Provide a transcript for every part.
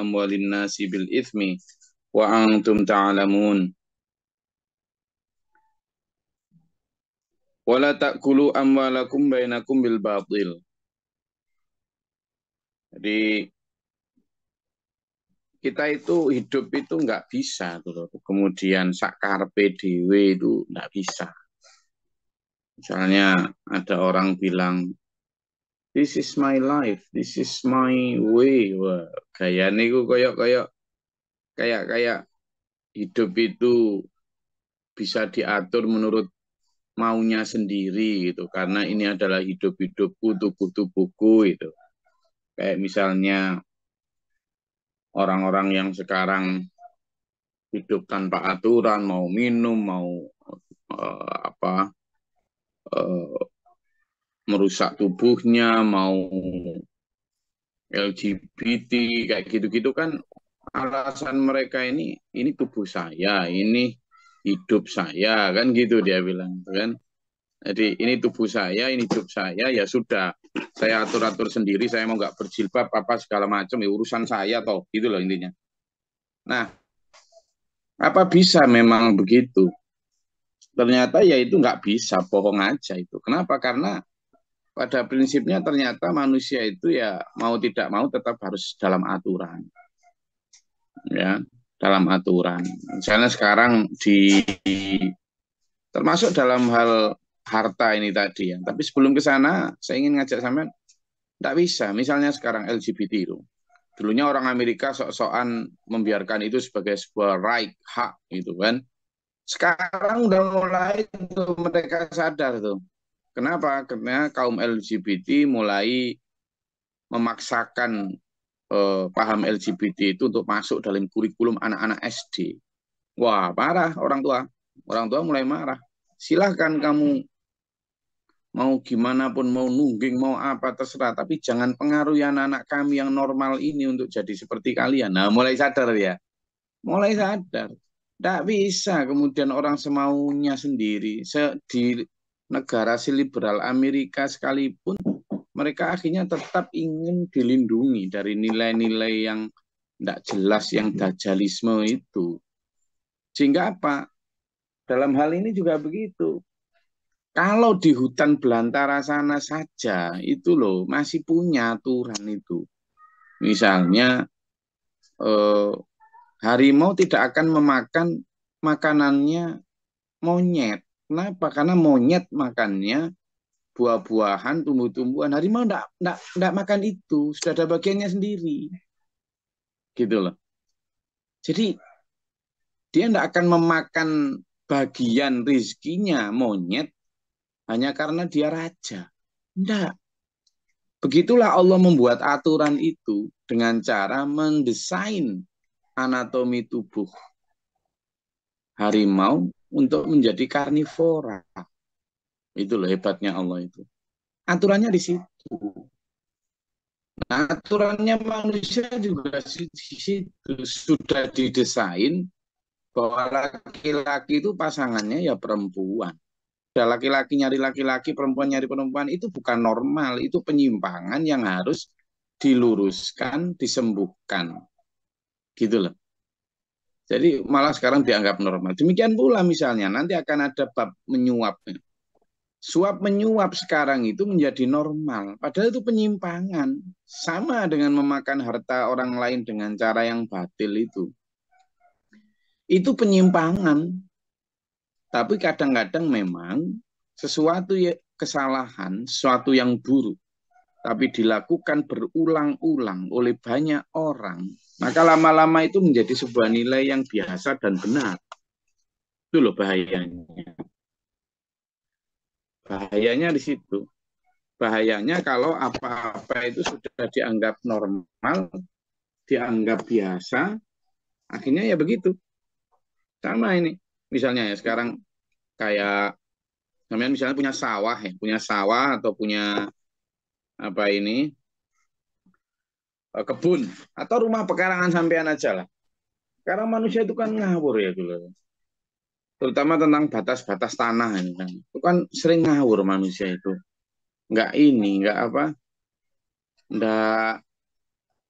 amwalin nasi bil ithmi wa antum ta'lamun. Wala ta'kulu amwalakum bainakum bil batil. Jadi kita itu hidup itu nggak bisa tuh. Kemudian sakar PDW itu nggak bisa. Misalnya ada orang bilang This is my life, this is my way. Wah, kayaknya niku koyok koyok kayak kayak hidup itu bisa diatur menurut maunya sendiri gitu karena ini adalah hidup hidupku tubuh tubuhku itu kayak misalnya orang-orang yang sekarang hidup tanpa aturan mau minum mau eh, apa eh, merusak tubuhnya, mau LGBT kayak gitu-gitu kan alasan mereka ini ini tubuh saya, ini hidup saya kan gitu dia bilang kan. Jadi ini tubuh saya, ini hidup saya, ya sudah. Saya atur-atur sendiri, saya mau nggak berjilbab, apa segala macam, ya urusan saya toh. Gitu loh intinya. Nah, apa bisa memang begitu? Ternyata ya itu nggak bisa, bohong aja itu. Kenapa? Karena pada prinsipnya ternyata manusia itu ya mau tidak mau tetap harus dalam aturan. Ya, dalam aturan. Misalnya sekarang di termasuk dalam hal harta ini tadi ya. Tapi sebelum ke sana saya ingin ngajak sampean tidak bisa. Misalnya sekarang LGBT itu. Dulunya orang Amerika sok-sokan membiarkan itu sebagai sebuah right, hak gitu kan. Sekarang udah mulai untuk mereka sadar tuh. Kenapa? Karena kaum LGBT mulai memaksakan eh, paham LGBT itu untuk masuk dalam kurikulum anak-anak SD. Wah, parah orang tua. Orang tua mulai marah. Silahkan kamu mau gimana pun, mau nungging, mau apa, terserah. Tapi jangan pengaruhi anak-anak kami yang normal ini untuk jadi seperti kalian. Nah, mulai sadar ya. Mulai sadar. Tidak bisa kemudian orang semaunya sendiri. Se di, negara liberal Amerika sekalipun mereka akhirnya tetap ingin dilindungi dari nilai-nilai yang tidak jelas yang iya. dajalisme itu. Sehingga apa? Dalam hal ini juga begitu. Kalau di hutan belantara sana saja itu loh masih punya aturan itu. Misalnya eh, harimau tidak akan memakan makanannya monyet Kenapa? Karena monyet makannya buah-buahan, tumbuh-tumbuhan. Harimau enggak, enggak, enggak makan itu. Sudah ada bagiannya sendiri. Gitu loh. Jadi dia enggak akan memakan bagian rizkinya monyet hanya karena dia raja. Enggak. Begitulah Allah membuat aturan itu dengan cara mendesain anatomi tubuh harimau untuk menjadi karnivora. Itu loh hebatnya Allah itu. Aturannya di situ. Nah, aturannya manusia juga di situ sudah didesain bahwa laki-laki itu pasangannya ya perempuan. Sudah laki-laki nyari laki-laki, perempuan nyari perempuan itu bukan normal, itu penyimpangan yang harus diluruskan, disembuhkan. Gitu loh. Jadi malah sekarang dianggap normal. Demikian pula misalnya nanti akan ada bab menyuap. Suap menyuap sekarang itu menjadi normal. Padahal itu penyimpangan. Sama dengan memakan harta orang lain dengan cara yang batil itu. Itu penyimpangan. Tapi kadang-kadang memang sesuatu kesalahan, sesuatu yang buruk. Tapi dilakukan berulang-ulang oleh banyak orang maka lama-lama itu menjadi sebuah nilai yang biasa dan benar. Itu loh bahayanya. Bahayanya di situ. Bahayanya kalau apa-apa itu sudah dianggap normal, dianggap biasa, akhirnya ya begitu. Sama ini. Misalnya ya sekarang kayak namanya misalnya punya sawah ya, punya sawah atau punya apa ini Eh, kebun atau rumah pekarangan sampean aja lah. Karena manusia itu kan ngawur ya dulu. Gitu Terutama tentang batas-batas tanah ini kan. Itu kan sering ngawur manusia itu. Enggak ini, enggak apa? Enggak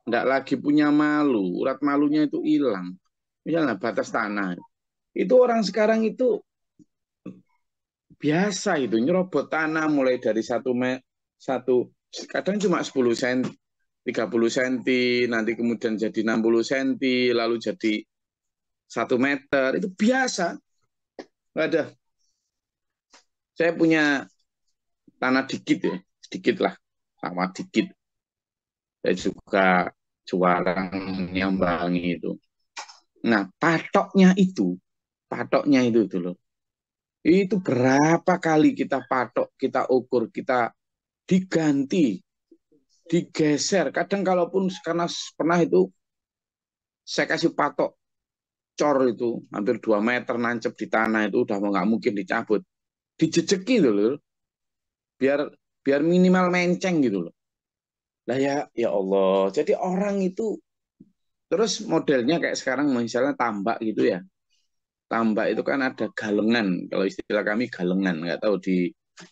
enggak lagi punya malu, urat malunya itu hilang. Misalnya batas tanah. Itu orang sekarang itu biasa itu nyerobot tanah mulai dari satu me, satu kadang cuma 10 cm 30 cm, nanti kemudian jadi 60 cm, lalu jadi 1 meter. Itu biasa. Nggak ada. Saya punya tanah dikit ya, sedikit lah, sama dikit. Saya suka jualan nyambangi itu. Nah, patoknya itu, patoknya itu dulu. Itu berapa kali kita patok, kita ukur, kita diganti digeser. Kadang kalaupun karena pernah itu saya kasih patok cor itu hampir 2 meter nancep di tanah itu udah mau nggak mungkin dicabut. Dijejeki dulu loh. Biar biar minimal menceng gitu loh. Lah ya ya Allah. Jadi orang itu terus modelnya kayak sekarang misalnya tambak gitu ya. Tambak itu kan ada galengan. Kalau istilah kami galengan, nggak tahu di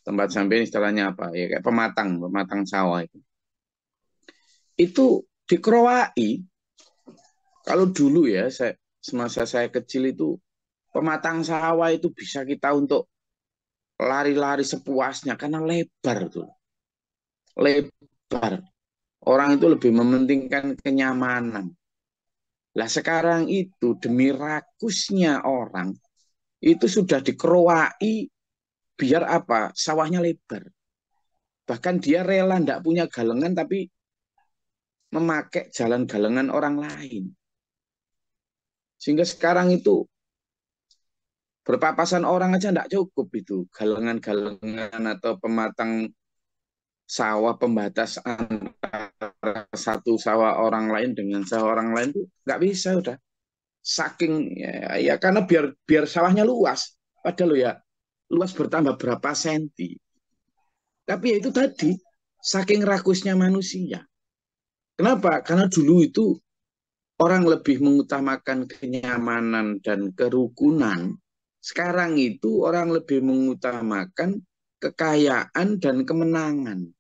tempat sampai istilahnya apa ya kayak pematang pematang sawah itu itu di Kroai kalau dulu ya saya semasa saya kecil itu pematang sawah itu bisa kita untuk lari-lari sepuasnya karena lebar tuh lebar orang itu lebih mementingkan kenyamanan lah sekarang itu demi rakusnya orang itu sudah dikeruai biar apa sawahnya lebar bahkan dia rela tidak punya galengan tapi memakai jalan galengan orang lain. Sehingga sekarang itu berpapasan orang aja tidak cukup itu. Galengan-galengan atau pematang sawah pembatas antara satu sawah orang lain dengan sawah orang lain itu nggak bisa udah saking ya, ya karena biar biar sawahnya luas padahal ya luas bertambah berapa senti tapi ya itu tadi saking rakusnya manusia Kenapa? Karena dulu itu orang lebih mengutamakan kenyamanan dan kerukunan. Sekarang itu orang lebih mengutamakan kekayaan dan kemenangan.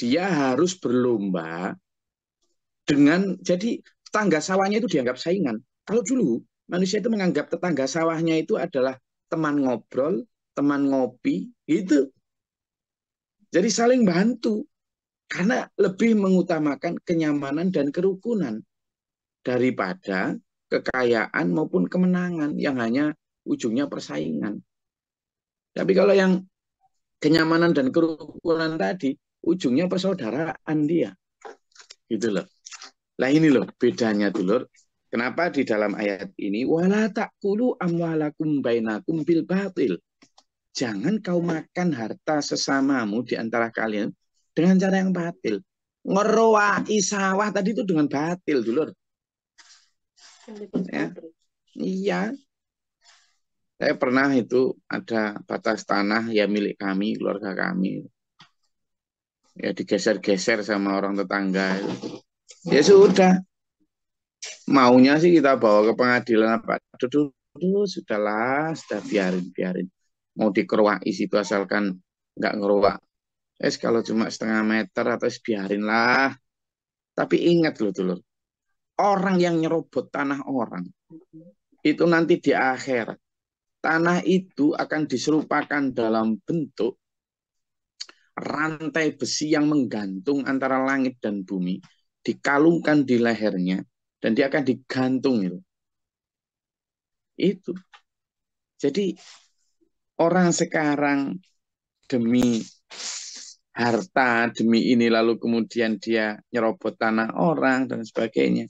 Dia harus berlomba dengan jadi tetangga sawahnya itu dianggap saingan. Kalau dulu manusia itu menganggap tetangga sawahnya itu adalah teman ngobrol, teman ngopi, gitu. Jadi saling bantu. Karena lebih mengutamakan kenyamanan dan kerukunan daripada kekayaan maupun kemenangan yang hanya ujungnya persaingan. Tapi kalau yang kenyamanan dan kerukunan tadi, ujungnya persaudaraan dia. Gitu loh. Lah ini loh bedanya dulur. Kenapa di dalam ayat ini wala takulu amwalakum bainakum bil batil. Jangan kau makan harta sesamamu di antara kalian dengan cara yang batil. Ngeruai sawah tadi itu dengan batil dulur. Ya. Iya. Saya pernah itu ada batas tanah ya milik kami, keluarga kami. Ya digeser-geser sama orang tetangga. Ya sudah. Maunya sih kita bawa ke pengadilan apa? Duduk, duduk sudahlah, sudah biarin, biarin. Mau dikeruai isi itu asalkan nggak ngeruak Es kalau cuma setengah meter atau es biarin lah. Tapi ingat loh dulu. Orang yang nyerobot tanah orang. Itu nanti di akhir Tanah itu akan diserupakan dalam bentuk rantai besi yang menggantung antara langit dan bumi. Dikalungkan di lehernya. Dan dia akan digantung itu. Itu. Jadi orang sekarang demi harta demi ini lalu kemudian dia nyerobot tanah orang dan sebagainya.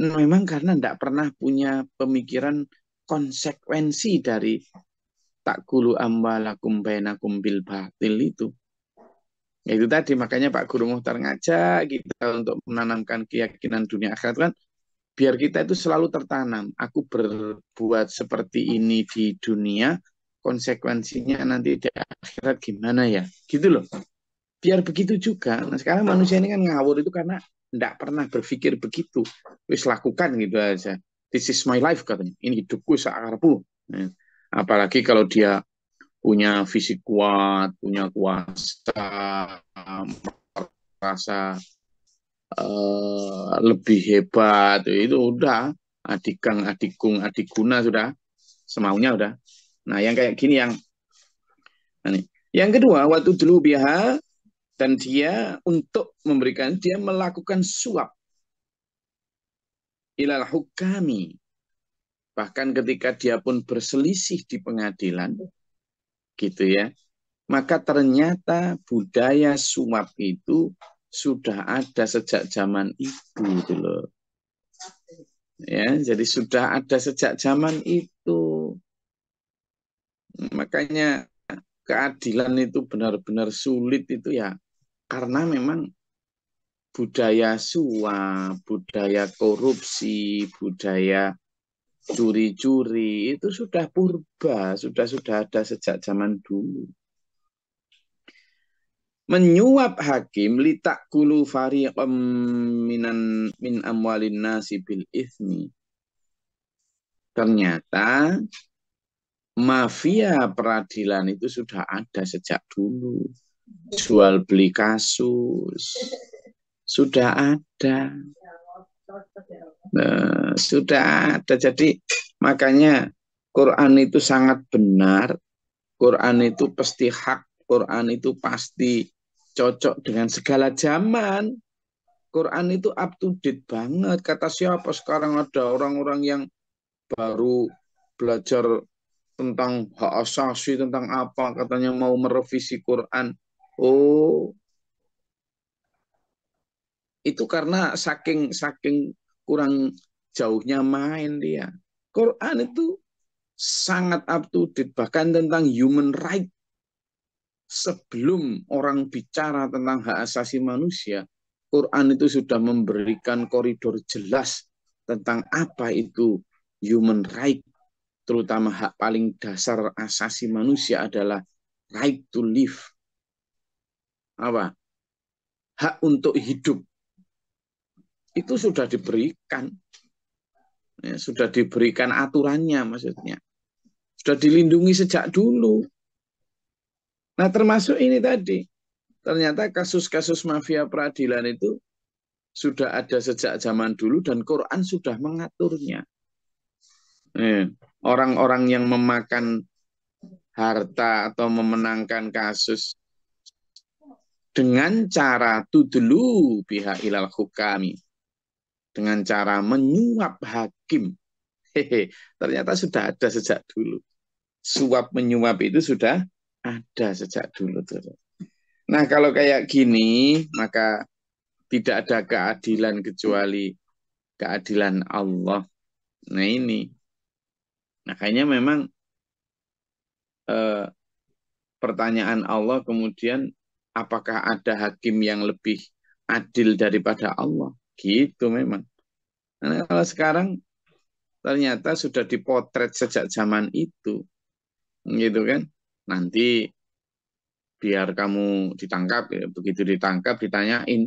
Nah, memang karena tidak pernah punya pemikiran konsekuensi dari tak gulu ambalakum bainakum bil batil itu. Ya itu tadi makanya Pak Guru Muhtar ngajak kita untuk menanamkan keyakinan dunia akhirat kan biar kita itu selalu tertanam. Aku berbuat seperti ini di dunia konsekuensinya nanti di akhirat gimana ya gitu loh biar begitu juga nah, sekarang manusia ini kan ngawur itu karena tidak pernah berpikir begitu wis lakukan gitu aja this is my life katanya ini hidupku seakarpu pun. Nah, apalagi kalau dia punya fisik kuat punya kuasa merasa uh, lebih hebat itu udah adikang adikung adikuna sudah semaunya udah Nah, yang kayak gini yang ini. Nah yang kedua, waktu dulu biha dan dia untuk memberikan dia melakukan suap ilal hukami. Bahkan ketika dia pun berselisih di pengadilan, gitu ya. Maka ternyata budaya suap itu sudah ada sejak zaman itu dulu. Gitu ya, jadi sudah ada sejak zaman itu makanya keadilan itu benar-benar sulit itu ya karena memang budaya suap, budaya korupsi, budaya curi-curi itu sudah purba, sudah sudah ada sejak zaman dulu. Menyuap hakim litak kulu fariqam minan min amwalin nasi bil ismi. Ternyata mafia peradilan itu sudah ada sejak dulu. Jual beli kasus sudah ada. Nah, sudah ada. Jadi makanya Quran itu sangat benar. Quran itu pasti hak. Quran itu pasti cocok dengan segala zaman. Quran itu up to date banget. Kata siapa sekarang ada orang-orang yang baru belajar tentang hak asasi, tentang apa, katanya mau merevisi Quran. Oh, itu karena saking saking kurang jauhnya main dia. Quran itu sangat up to date bahkan tentang human right sebelum orang bicara tentang hak asasi manusia Quran itu sudah memberikan koridor jelas tentang apa itu human right terutama hak paling dasar asasi manusia adalah right to live. Apa? Hak untuk hidup. Itu sudah diberikan. Ya, sudah diberikan aturannya maksudnya. Sudah dilindungi sejak dulu. Nah termasuk ini tadi. Ternyata kasus-kasus mafia peradilan itu sudah ada sejak zaman dulu dan Quran sudah mengaturnya. Ya orang-orang yang memakan harta atau memenangkan kasus dengan cara dulu pihak ilal hukami dengan cara menyuap hakim hehe ternyata sudah ada sejak dulu suap menyuap itu sudah ada sejak dulu tuh nah kalau kayak gini maka tidak ada keadilan kecuali keadilan Allah nah ini Nah, kayaknya memang eh, pertanyaan Allah kemudian apakah ada hakim yang lebih adil daripada Allah? Gitu memang. Nah, kalau sekarang ternyata sudah dipotret sejak zaman itu. Gitu kan? Nanti biar kamu ditangkap, ya, begitu ditangkap ditanyain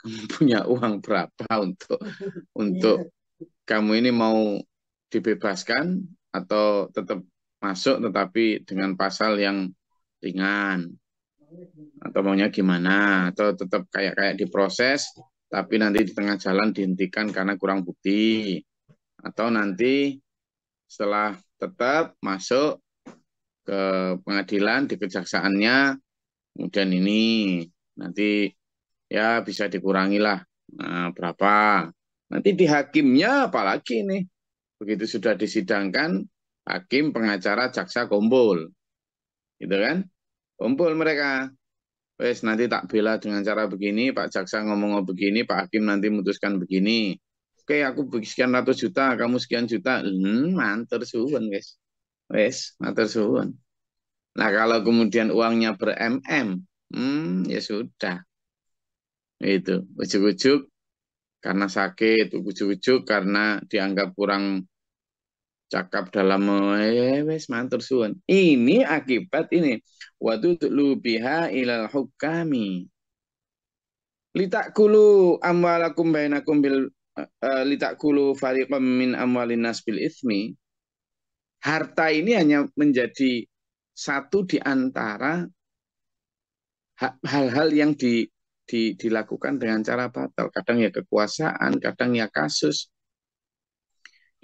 kamu punya uang berapa untuk untuk iya. kamu ini mau dibebaskan atau tetap masuk tetapi dengan pasal yang ringan atau maunya gimana atau tetap kayak kayak diproses tapi nanti di tengah jalan dihentikan karena kurang bukti atau nanti setelah tetap masuk ke pengadilan di kejaksaannya kemudian ini nanti ya bisa dikurangilah nah, berapa nanti di hakimnya apalagi nih Begitu sudah disidangkan, hakim, pengacara, jaksa kumpul. Gitu kan? Kumpul mereka. Wes nanti tak bela dengan cara begini, Pak Jaksa ngomong ngomong begini, Pak Hakim nanti memutuskan begini. Oke, aku sekian ratus juta, kamu sekian juta. Hmm, manter suwun, guys. Wes, manter suwun. Nah, kalau kemudian uangnya ber-MM, hmm, ya sudah. Itu, ujuk-ujuk karena sakit, ujuk-ujuk karena dianggap kurang cakap dalam eh, wes mantur suan. Ini akibat ini waktu lubiha ilal hukami. Litakulu amwalakum bainakum bil uh, litakulu fariqam min amwalin nas bil ismi. Harta ini hanya menjadi satu di antara hal-hal yang di di, dilakukan dengan cara batal. Kadang ya kekuasaan, kadang ya kasus.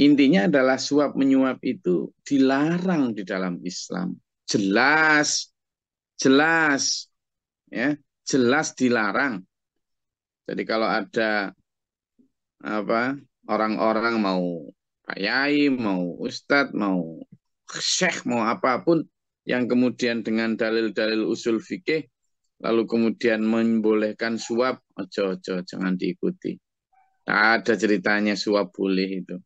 Intinya adalah suap menyuap itu dilarang di dalam Islam. Jelas, jelas, ya jelas dilarang. Jadi kalau ada apa orang-orang mau pak mau ustadz, mau syekh, mau apapun yang kemudian dengan dalil-dalil usul fikih lalu kemudian membolehkan suap, ojo ojo jangan diikuti. Tak ada ceritanya suap boleh itu.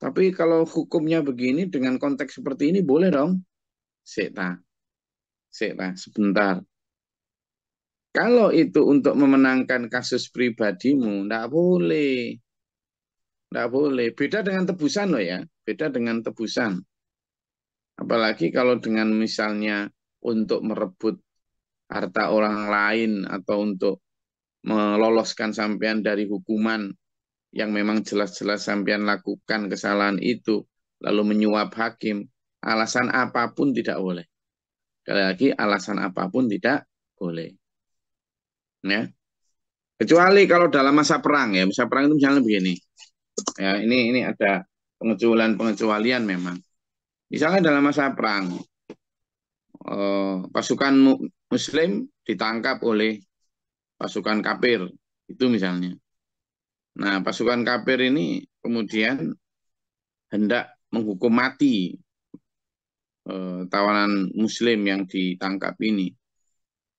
Tapi kalau hukumnya begini dengan konteks seperti ini boleh dong. Sekta, sekta sebentar. Kalau itu untuk memenangkan kasus pribadimu, enggak boleh. Enggak boleh. Beda dengan tebusan loh ya. Beda dengan tebusan. Apalagi kalau dengan misalnya untuk merebut harta orang lain atau untuk meloloskan sampean dari hukuman yang memang jelas-jelas sampean lakukan kesalahan itu lalu menyuap hakim alasan apapun tidak boleh sekali lagi alasan apapun tidak boleh ya kecuali kalau dalam masa perang ya masa perang itu misalnya begini ya ini ini ada pengecualian pengecualian memang misalnya dalam masa perang eh, pasukan Muslim ditangkap oleh pasukan kafir itu misalnya. Nah pasukan kafir ini kemudian hendak menghukum mati eh, tawanan Muslim yang ditangkap ini.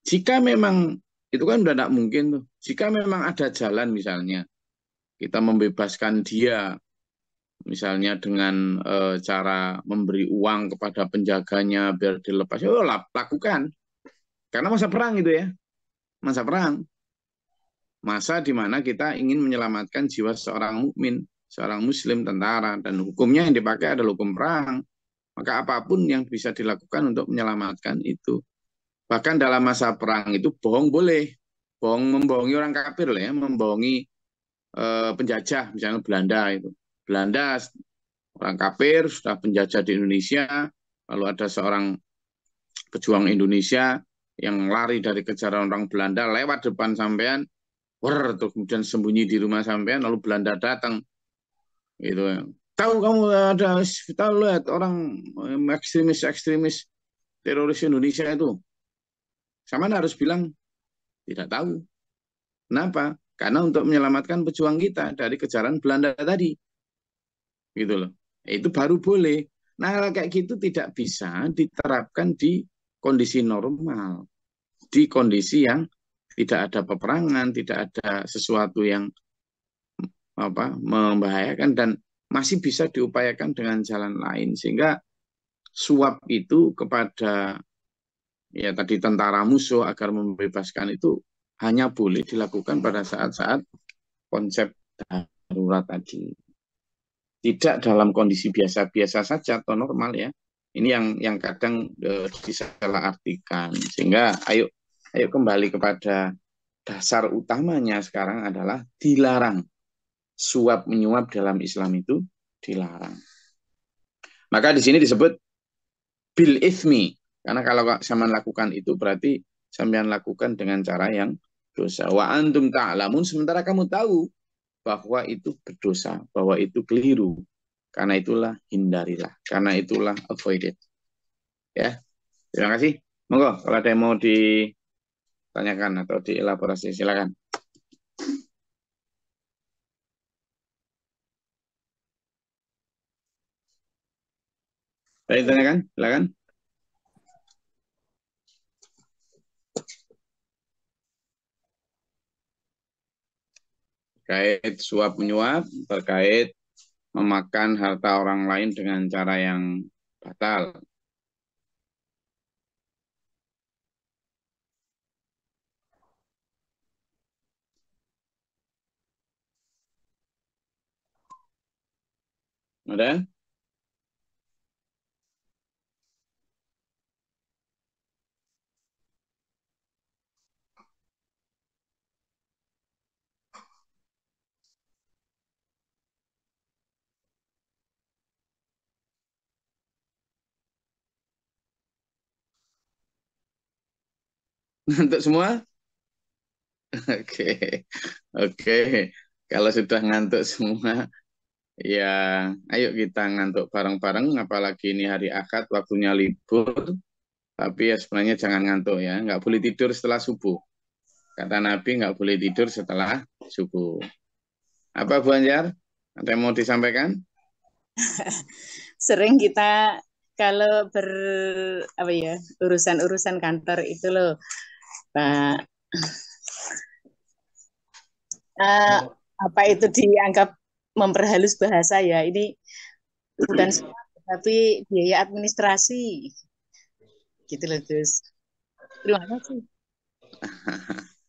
Jika memang itu kan sudah tidak mungkin tuh. Jika memang ada jalan misalnya kita membebaskan dia misalnya dengan e, cara memberi uang kepada penjaganya biar dilepas, oh lakukan. Karena masa perang itu ya. Masa perang. Masa di mana kita ingin menyelamatkan jiwa seorang mukmin, seorang muslim, tentara dan hukumnya yang dipakai adalah hukum perang. Maka apapun yang bisa dilakukan untuk menyelamatkan itu. Bahkan dalam masa perang itu bohong boleh. Bohong membohongi orang kafir lah ya, membohongi eh, penjajah misalnya Belanda itu. Belanda orang kafir sudah penjajah di Indonesia, lalu ada seorang pejuang Indonesia yang lari dari kejaran orang Belanda lewat depan sampean, wer, terus kemudian sembunyi di rumah sampean, lalu Belanda datang, gitu. Tahu kamu ada, kita lihat orang ekstremis-ekstremis teroris Indonesia itu, sama harus bilang tidak tahu. Kenapa? Karena untuk menyelamatkan pejuang kita dari kejaran Belanda tadi, gitu loh. Itu baru boleh. Nah, kayak gitu tidak bisa diterapkan di kondisi normal di kondisi yang tidak ada peperangan, tidak ada sesuatu yang apa membahayakan dan masih bisa diupayakan dengan jalan lain sehingga suap itu kepada ya tadi tentara musuh agar membebaskan itu hanya boleh dilakukan pada saat-saat konsep darurat tadi. Tidak dalam kondisi biasa-biasa saja atau normal ya, ini yang yang kadang e, Sehingga ayo ayo kembali kepada dasar utamanya sekarang adalah dilarang. Suap menyuap dalam Islam itu dilarang. Maka di sini disebut bil ismi karena kalau sampean lakukan itu berarti sampean lakukan dengan cara yang dosa. Wa antum ta'lamun sementara kamu tahu bahwa itu berdosa, bahwa itu keliru. Karena itulah hindarilah. Karena itulah avoid it. Ya. Terima kasih. Monggo kalau ada yang mau ditanyakan atau dielaborasi silakan. Baik, tanyakan, Silakan. Terkait suap menyuap, terkait memakan harta orang lain dengan cara yang batal. Ada? ngantuk semua? Oke. Okay. Oke. Okay. Kalau sudah ngantuk semua, ya ayo kita ngantuk bareng-bareng. Apalagi ini hari akad, waktunya libur. Tapi ya sebenarnya jangan ngantuk ya. Nggak boleh tidur setelah subuh. Kata Nabi nggak boleh tidur setelah subuh. Apa Bu Anjar? Ada yang mau disampaikan? Sering kita kalau ber apa ya urusan-urusan kantor itu loh Pak. Uh, apa itu dianggap memperhalus bahasa ya? Ini bukan semua, tapi biaya administrasi. Gitu loh, Gus. Terima kasih.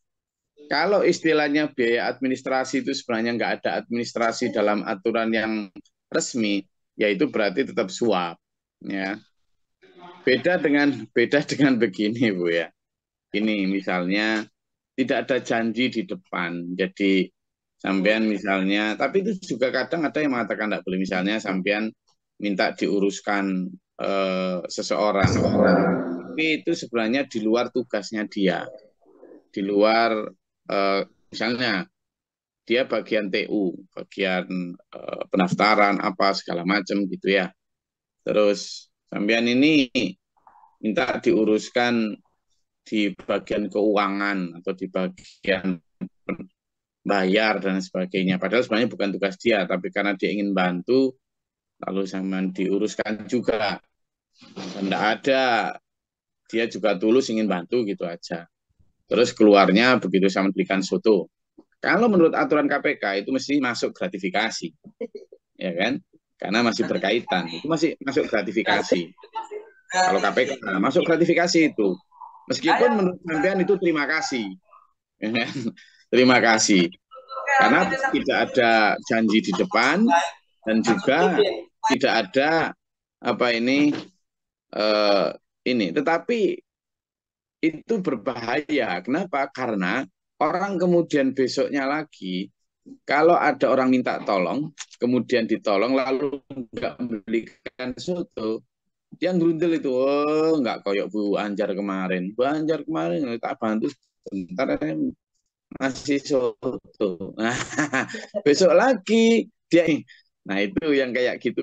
Kalau istilahnya biaya administrasi itu sebenarnya nggak ada administrasi dalam aturan yang resmi, yaitu berarti tetap suap. Ya, beda dengan beda dengan begini bu ya ini misalnya tidak ada janji di depan. Jadi sampean oh. misalnya, tapi itu juga kadang ada yang mengatakan tidak boleh. Misalnya sampean minta diuruskan seseorang, eh, seseorang, tapi itu sebenarnya di luar tugasnya dia, di luar eh, misalnya dia bagian TU, bagian eh, pendaftaran apa segala macam gitu ya. Terus sampean ini minta diuruskan di bagian keuangan atau di bagian bayar dan sebagainya. Padahal sebenarnya bukan tugas dia, tapi karena dia ingin bantu, lalu sama diuruskan juga. Tidak ada, dia juga tulus ingin bantu gitu aja. Terus keluarnya begitu saya membelikan soto. Kalau menurut aturan KPK itu mesti masuk gratifikasi, ya kan? Karena masih berkaitan, itu masih masuk gratifikasi. Kalau KPK masuk gratifikasi itu Meskipun Ayo. menurut sampean itu terima kasih. Ya kan? terima kasih. Karena tidak ada janji di depan dan juga tidak ada apa ini uh, ini tetapi itu berbahaya kenapa karena orang kemudian besoknya lagi kalau ada orang minta tolong kemudian ditolong lalu nggak membelikan soto yang grundel itu oh nggak koyok Bu Anjar kemarin Bu Anjar kemarin tak bantu sebentar eh, masih soto nah, besok lagi dia nah itu yang kayak gitu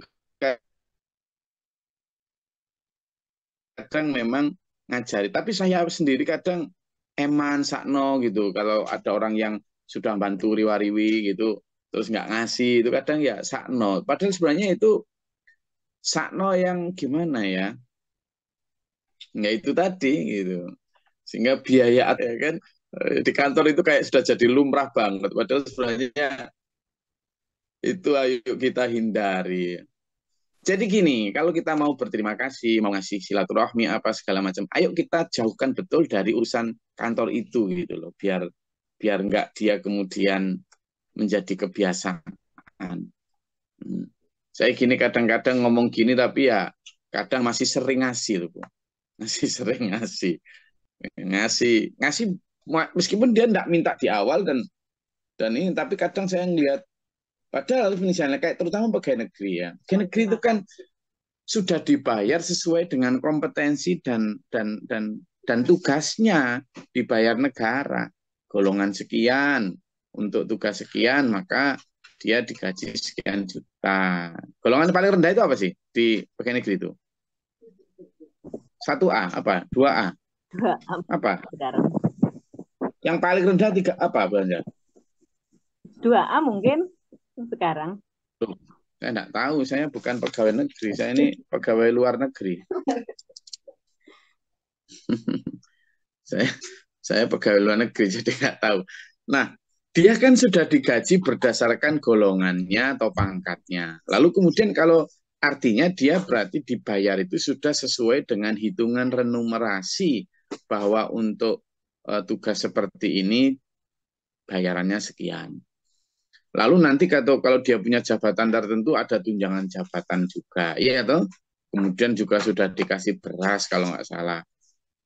kadang memang ngajari tapi saya sendiri kadang eman sakno gitu kalau ada orang yang sudah bantu riwariwi gitu terus nggak ngasih itu kadang ya sakno padahal sebenarnya itu sakno yang gimana ya? Ya itu tadi gitu. Sehingga biaya ya kan eh, di kantor itu kayak sudah jadi lumrah banget. Padahal sebenarnya itu ayo kita hindari. Jadi gini, kalau kita mau berterima kasih, mau ngasih silaturahmi apa segala macam, ayo kita jauhkan betul dari urusan kantor itu gitu loh, biar biar nggak dia kemudian menjadi kebiasaan. Hmm saya gini kadang-kadang ngomong gini tapi ya kadang masih sering ngasih loh, Masih sering ngasih. Ngasih, ngasih meskipun dia tidak minta di awal dan dan ini tapi kadang saya ngelihat padahal misalnya kayak terutama pegawai negeri ya. Pegawai negeri itu kan sudah dibayar sesuai dengan kompetensi dan dan dan dan tugasnya dibayar negara golongan sekian untuk tugas sekian maka dia digaji sekian juta Nah, golongan paling rendah itu apa sih di bagian negeri itu? Satu A apa? Dua A? Dua A. Apa? Sekarang. Yang paling rendah tiga apa, belanja? Dua A mungkin sekarang. Tuh, saya enggak tahu. Saya bukan pegawai negeri. Saya ini pegawai luar negeri. saya saya pegawai luar negeri jadi nggak tahu. Nah, dia kan sudah digaji berdasarkan golongannya atau pangkatnya. Lalu kemudian kalau artinya dia berarti dibayar itu sudah sesuai dengan hitungan renumerasi bahwa untuk uh, tugas seperti ini bayarannya sekian. Lalu nanti kalau kalau dia punya jabatan tertentu ada tunjangan jabatan juga, ya atau Kemudian juga sudah dikasih beras kalau nggak salah,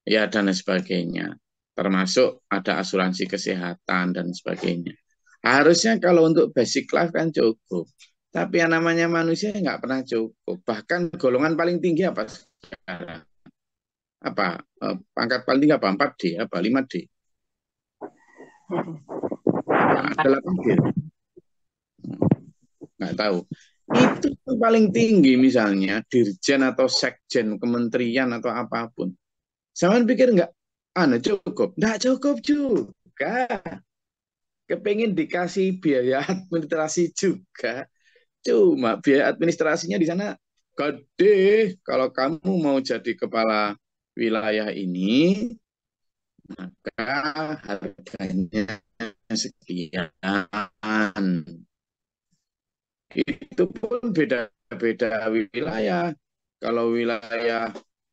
ya dan sebagainya termasuk ada asuransi kesehatan dan sebagainya. Harusnya kalau untuk basic life kan cukup. Tapi yang namanya manusia nggak pernah cukup. Bahkan golongan paling tinggi apa sekarang? Apa? Eh, pangkat paling tinggi apa? 4D? Apa? 5D? Nah, 8D? Nggak tahu. Itu paling tinggi misalnya, dirjen atau sekjen, kementerian atau apapun. Sama pikir nggak anu cukup nggak cukup juga kepengen dikasih biaya administrasi juga cuma biaya administrasinya di sana gede kalau kamu mau jadi kepala wilayah ini maka harganya sekian itu pun beda-beda wilayah kalau wilayah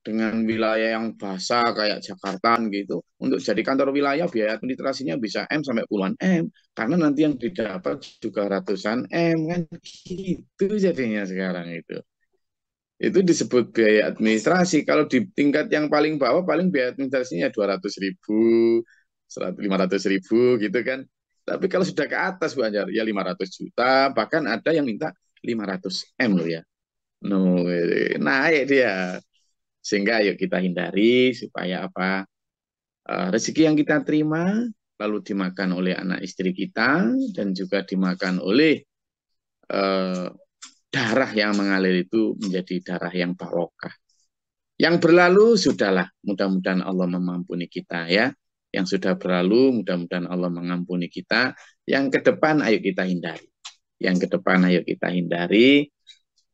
dengan wilayah yang basah kayak Jakarta gitu. Untuk jadi kantor wilayah biaya administrasinya bisa M sampai puluhan M karena nanti yang didapat juga ratusan M kan gitu jadinya sekarang itu. Itu disebut biaya administrasi. Kalau di tingkat yang paling bawah paling biaya administrasinya 200 ribu, lima 500 ribu gitu kan. Tapi kalau sudah ke atas Bu Anjar, ya 500 juta, bahkan ada yang minta 500 M loh ya. No, naik ya dia sehingga ayo kita hindari supaya apa eh, rezeki yang kita terima lalu dimakan oleh anak istri kita dan juga dimakan oleh uh, darah yang mengalir itu menjadi darah yang barokah. Yang berlalu sudahlah, mudah-mudahan Allah memampuni kita ya. Yang sudah berlalu mudah-mudahan Allah mengampuni kita. Yang ke depan ayo kita hindari. Yang ke depan ayo kita hindari.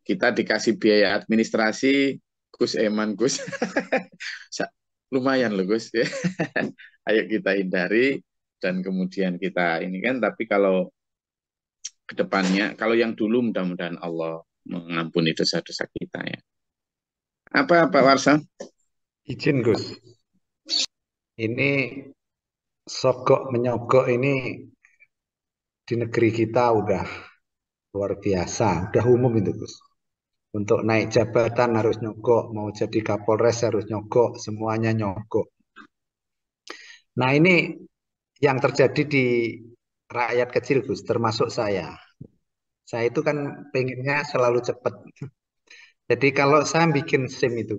Kita dikasih biaya administrasi Gus Eman eh, Gus. Lumayan loh Gus. Ya. Ayo kita hindari dan kemudian kita ini kan tapi kalau kedepannya kalau yang dulu mudah-mudahan Allah mengampuni dosa-dosa kita ya. Apa Pak Warsa? Izin Gus. Ini sogok menyokok ini di negeri kita udah luar biasa, udah umum itu Gus untuk naik jabatan harus nyogok, mau jadi Kapolres harus nyogok, semuanya nyogok. Nah ini yang terjadi di rakyat kecil Gus, termasuk saya. Saya itu kan pengennya selalu cepat. Jadi kalau saya bikin SIM itu,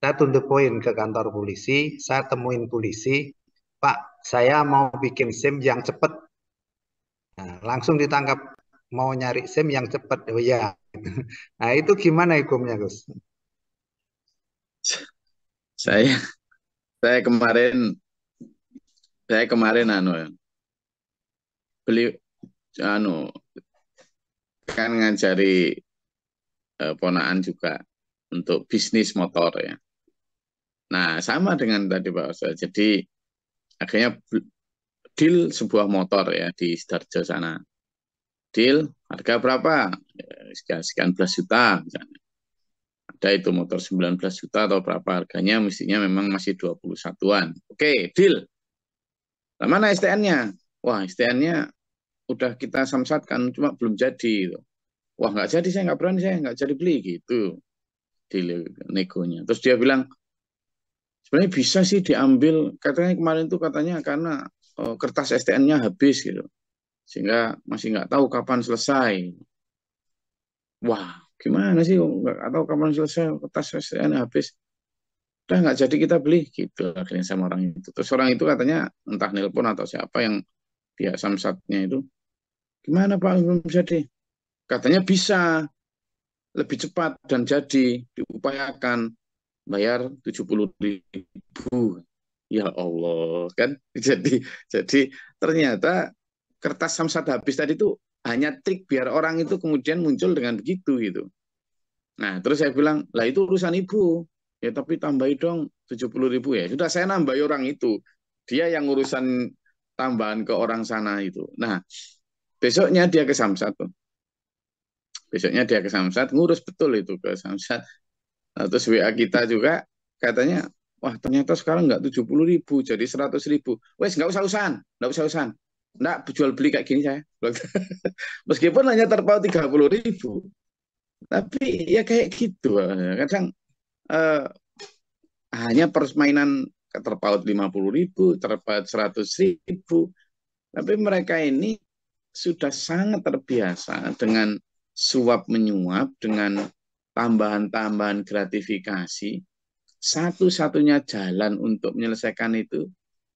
saya tunduk poin ke kantor polisi, saya temuin polisi, Pak, saya mau bikin SIM yang cepat. Nah, langsung ditangkap, mau nyari SIM yang cepat. Oh ya, Nah, itu gimana hukumnya, Gus? Saya saya kemarin saya kemarin anu beli anu kan ngajari eh, ponaan juga untuk bisnis motor ya. Nah, sama dengan tadi Pak Ustaz. Jadi akhirnya deal sebuah motor ya di Starjo sana. Deal Harga berapa? Ya, sekian, sekian belas juta misalnya. Ada itu motor 19 juta atau berapa harganya mestinya memang masih puluh satuan. Oke, deal. Nah, mana STN-nya? Wah, STN-nya udah kita samsatkan, cuma belum jadi. Wah, nggak jadi, saya nggak berani, saya nggak jadi beli. Gitu, deal negonya. Terus dia bilang, sebenarnya bisa sih diambil katanya kemarin itu katanya karena eh, kertas STN-nya habis gitu sehingga masih nggak tahu kapan selesai. Wah, gimana sih nggak tahu kapan selesai kertas SPN habis. Udah nggak jadi kita beli gitu akhirnya sama orang itu. Terus orang itu katanya entah nelpon atau siapa yang pihak samsatnya itu gimana Pak belum jadi. Katanya bisa lebih cepat dan jadi diupayakan bayar puluh ribu ya Allah kan jadi jadi ternyata kertas samsat habis tadi itu hanya trik biar orang itu kemudian muncul dengan begitu gitu. Nah, terus saya bilang, lah itu urusan ibu. Ya tapi tambahi dong 70 ribu ya. Sudah saya nambahi orang itu. Dia yang urusan tambahan ke orang sana itu. Nah, besoknya dia ke Samsat. Tuh. Besoknya dia ke Samsat, ngurus betul itu ke Samsat. Nah, terus WA kita juga katanya, wah ternyata sekarang nggak 70 ribu, jadi 100 ribu. Wes, nggak usah usahan, nggak usah usahan. Nah, jual beli kayak gini saya. Meskipun hanya terpaut 30 ribu. Tapi ya kayak gitu. Eh, kadang eh, hanya permainan terpaut 50 ribu, terpaut 100 ribu. Tapi mereka ini sudah sangat terbiasa dengan suap menyuap, dengan tambahan-tambahan gratifikasi. Satu-satunya jalan untuk menyelesaikan itu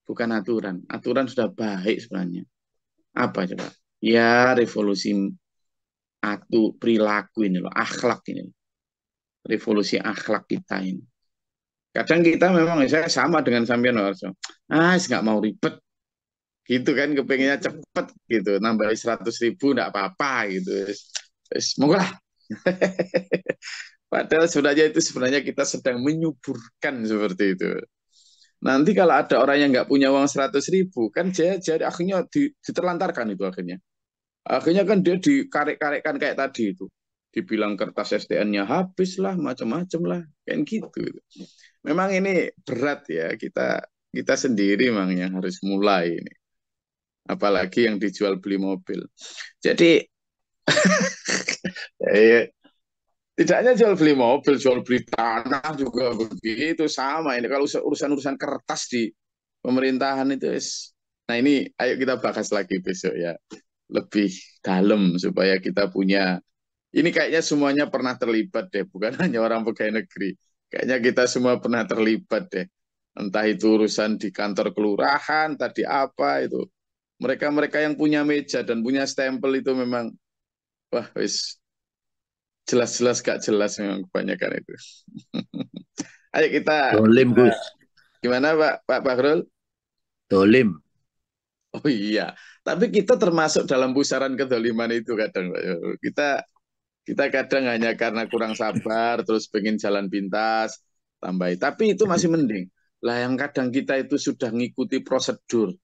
bukan aturan. Aturan sudah baik sebenarnya. Apa coba? Ya revolusi atu perilaku ini loh, akhlak ini. Loh. Revolusi akhlak kita ini. Kadang kita memang ya, saya sama dengan sampean Warso. Ah, nggak mau ribet. Gitu kan kepengennya cepet gitu. Nambah seratus ribu nggak apa-apa gitu. Semoga lah. Padahal sebenarnya itu sebenarnya kita sedang menyuburkan seperti itu. Nanti kalau ada orang yang nggak punya uang 100 ribu, kan jadi akhirnya diterlantarkan itu akhirnya. Akhirnya kan dia dikarek-karekkan kayak tadi itu. Dibilang kertas SDN-nya habis lah, macam-macam lah, kayak gitu. Memang ini berat ya, kita kita sendiri mang yang harus mulai ini. Apalagi yang dijual beli mobil. Jadi ya, tidak hanya jual beli mobil, jual beli tanah juga begitu sama. Ini kalau urusan-urusan kertas di pemerintahan itu is. Nah ini ayo kita bahas lagi besok ya. Lebih dalam supaya kita punya ini kayaknya semuanya pernah terlibat deh, bukan hanya orang pegawai negeri. Kayaknya kita semua pernah terlibat deh. Entah itu urusan di kantor kelurahan, tadi apa itu. Mereka-mereka yang punya meja dan punya stempel itu memang wah wis jelas-jelas gak jelas memang kebanyakan itu. Ayo kita. Dolim Gus. Gimana Pak Pak Bahrul? Dolim. Oh iya, tapi kita termasuk dalam pusaran kedoliman itu kadang Kita kita kadang hanya karena kurang sabar terus pengen jalan pintas tambahi. Tapi itu masih mending. Lah yang kadang kita itu sudah ngikuti prosedur.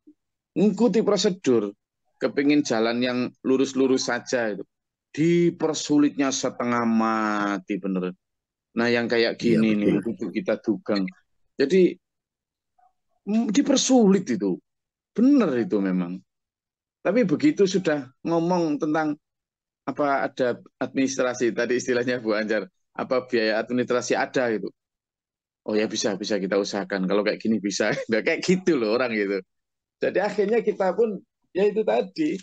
Ngikuti prosedur, kepingin jalan yang lurus-lurus saja itu dipersulitnya setengah mati bener. Nah yang kayak iya, gini ya, nih untuk kita dugang. Jadi mm, dipersulit itu, bener itu memang. Tapi begitu sudah ngomong tentang apa ada administrasi tadi istilahnya Bu Anjar, apa biaya administrasi ada itu, Oh ya bisa bisa kita usahakan kalau kayak gini bisa. kayak gitu loh orang gitu. Jadi akhirnya kita pun ya itu tadi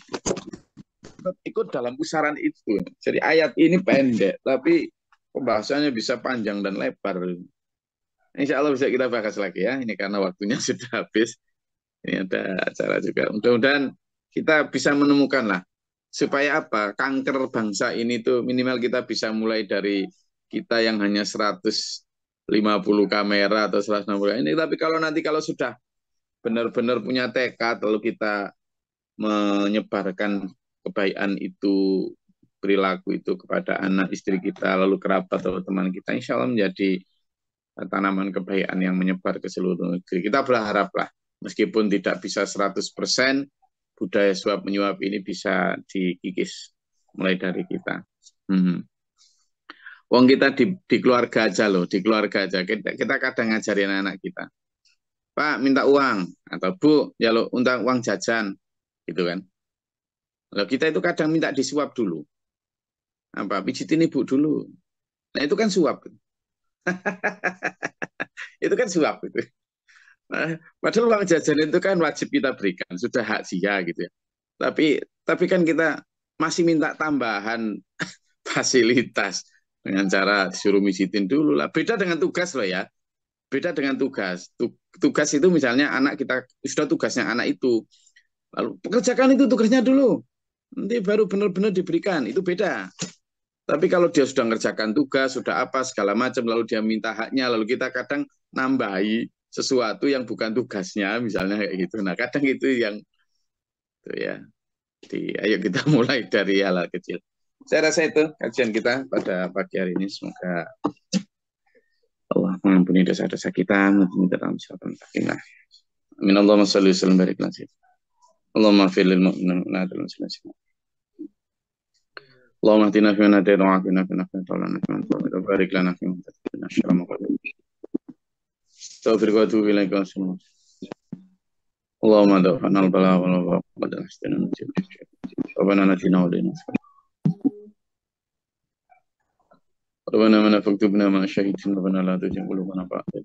ikut dalam pusaran itu. Jadi ayat ini pendek, tapi pembahasannya bisa panjang dan lebar. Insya Allah bisa kita bahas lagi ya. Ini karena waktunya sudah habis. Ini ada acara juga. Mudah-mudahan kita bisa menemukan lah. Supaya apa? Kanker bangsa ini tuh minimal kita bisa mulai dari kita yang hanya 150 kamera atau 160 ini. Tapi kalau nanti kalau sudah benar-benar punya tekad lalu kita menyebarkan kebaikan itu perilaku itu kepada anak istri kita lalu kerabat atau teman kita insya Allah menjadi eh, tanaman kebaikan yang menyebar ke seluruh negeri kita berharaplah meskipun tidak bisa 100% budaya suap menyuap ini bisa dikikis mulai dari kita hmm. Wong kita di, di keluarga aja loh, di keluarga aja. Kita, kita kadang ngajarin anak kita. Pak, minta uang. Atau Bu, ya lo, undang uang jajan. Gitu kan. Kalau kita itu kadang minta disuap dulu. Apa? Pijitin ibu dulu. Nah, itu kan suap. itu kan suap gitu Nah, padahal uang jajan itu kan wajib kita berikan, sudah hak sia gitu ya. Tapi tapi kan kita masih minta tambahan fasilitas dengan cara disuruh misitin dulu lah. Beda dengan tugas loh ya. Beda dengan tugas. Tugas itu misalnya anak kita sudah tugasnya anak itu. Lalu pekerjakan itu tugasnya dulu. Nanti baru benar-benar diberikan, itu beda. Tapi kalau dia sudah ngerjakan tugas, sudah apa, segala macam, lalu dia minta haknya, lalu kita kadang nambahi sesuatu yang bukan tugasnya, misalnya kayak gitu. Nah, kadang itu yang, itu ya. di ayo kita mulai dari hal kecil. Saya rasa itu kajian kita pada pagi hari ini. Semoga Allah mengampuni dosa-dosa kita, mengampuni dalam syaitan. Amin. Allahumma salli wa sallam barik اللهم اغفر للمؤمنات والمسلمين اللهم اهدنا فيمن هديت وعافنا فيمن عافيت وتولنا فيمن توليت وبارك لنا فيما اعطيتنا الشر ما قضيت استغفرك واتوب اليك واسلم اللهم دفعنا البلاء والوباء قد احسن نسيب ربنا نتنا ولينا ربنا من فكتبنا ما شهدتنا ربنا لا تجعل قلوبنا بعد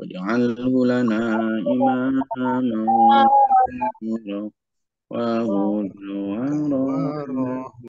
واجعله لنا إماما ونورا